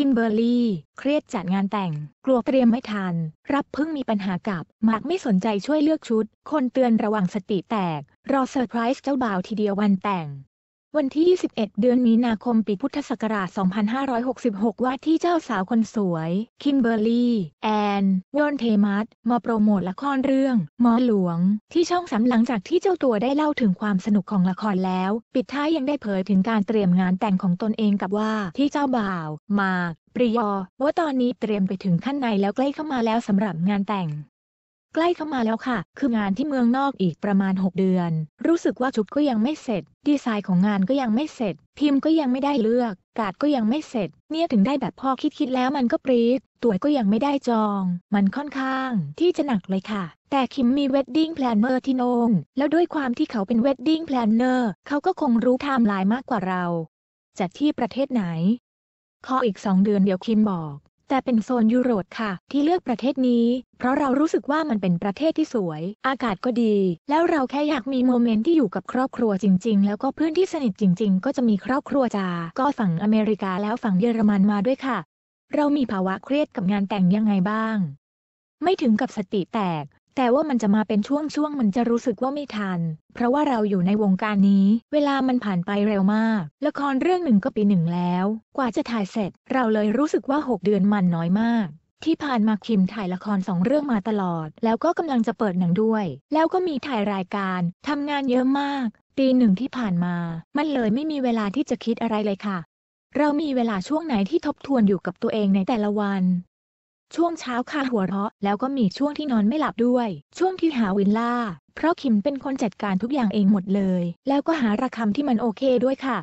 คิมเบอร์ลี่เครียดจัดงานแต่ง กลัวเตรียมไม่ทัน รับพึ่งมีปัญหากับ มาร์กไม่สนใจช่วยเลือกชุด คนเตือนระวังสติแตกรอเซอร์ไพรส์เจ้าบ่าวทีเดียววันแต่งวันที่ 21 เดือนมีนาคม ปีพุทธศักราช 2566 ว่าที่เจ้าสาวคนสวย คิมเบอร์รี่แอนยอนเทมัส มาโปรโมทละครเรื่อง หมอหลวง ที่ช่องสามหลังจากที่เจ้าตัวได้เล่าถึงความสนุกของละครแล้ว ปิดท้ายยังได้เผยถึงการเตรียมงานแต่งของตนเองกับว่า ที่เจ้าบ่าว มา ปริยอ ว่าตอนนี้เตรียมไปถึงขั้นในแล้วใกล้เข้ามาแล้วสำหรับงานแต่งใกล้เข้ามาแล้วค่ะ คืองานที่เมืองนอกอีกประมาณ 6 เดือน รู้สึกว่าชุดก็ยังไม่เสร็จ ดีไซน์ของงานก็ยังไม่เสร็จ พิมพ์ก็ยังไม่ได้เลือก กาดก็ยังไม่เสร็จ เนี่ยถึงได้แบบพอคิดคิดแล้วมันก็ปรีดตั๋วก็ยังไม่ได้จอง มันค่อนข้าง ที่จะหนักเลยค่ะ แต่คิมมีเวดดิ้งแพลนเนอร์ที่นง แล้วด้วยความที่เขาเป็นเวดดิ้งแพลนเนอร์เขาก็คงรู้ไทม์ไลน์มากกว่าเรา จัดที่ประเทศไหนขออีกสองเดือนเดี๋ยวคิมบอกแต่เป็นโซนยุโรปค่ะที่เลือกประเทศนี้เพราะเรารู้สึกว่ามันเป็นประเทศที่สวยอากาศก็ดี แล้วเราแค่อยากมีโมเมนต์ที่อยู่กับครอบครัวจริงๆ แล้วก็เพื่อนที่สนิทจริง ๆ ก็จะมีครอบครัวจา ก็ฝั่งอเมริกาแล้วฝั่งเยอรมันมาด้วยค่ะ เรามีภาวะเครียดกับงานแต่งยังไงบ้าง ไม่ถึงกับสติแตกแต่ว่ามันจะมาเป็นช่วงๆ มันจะรู้สึกว่าไม่ทัน เพราะว่าเราอยู่ในวงการนี้ เวลามันผ่านไปเร็วมาก ละครเรื่องหนึ่งก็ปีหนึ่งแล้ว กว่าจะถ่ายเสร็จ เราเลยรู้สึกว่า6เดือนมันน้อยมาก ที่ผ่านมาคิมถ่ายละครสองเรื่องมาตลอด แล้วก็กำลังจะเปิดหนังด้วย แล้วก็มีถ่ายรายการทำงานเยอะมาก ปีหนึ่งที่ผ่านมา มันเลยไม่มีเวลาที่จะคิดอะไรเลยค่ะ เรามีเวลาช่วงไหนที่ทบทวนอยู่กับตัวเองในแต่ละวันช่วงเช้าค่ะหัวเราะ แล้วก็มีช่วงที่นอนไม่หลับด้วย ช่วงที่หาวินล่า เพราะคิมเป็นคนจัดการทุกอย่างเองหมดเลย แล้วก็หาราคาที่มันโอเคด้วยค่ะ